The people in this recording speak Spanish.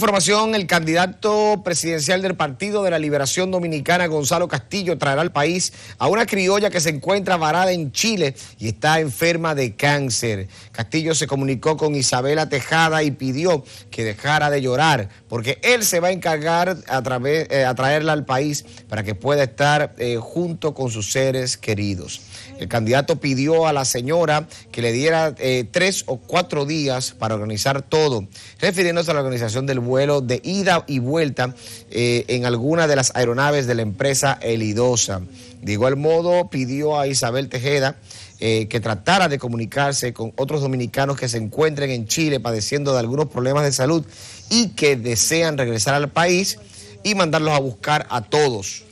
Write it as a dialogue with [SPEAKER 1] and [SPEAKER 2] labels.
[SPEAKER 1] Información, el candidato presidencial del Partido de la Liberación Dominicana, Gonzalo Castillo, traerá al país a una criolla que se encuentra varada en Chile y está enferma de cáncer. Castillo se comunicó con Isabela Tejada y pidió que dejara de llorar, porque él se va a encargar a, eh, traerla al país para que pueda estar eh, junto con sus seres queridos. El candidato pidió a la señora que le diera eh, tres o cuatro días para organizar todo, refiriéndose a la organización del vuelo de ida y vuelta eh, en alguna de las aeronaves de la empresa Elidosa. De igual modo, pidió a Isabel Tejeda eh, que tratara de comunicarse con otros dominicanos que se encuentren en Chile padeciendo de algunos problemas de salud y que desean regresar al país y mandarlos a buscar a todos.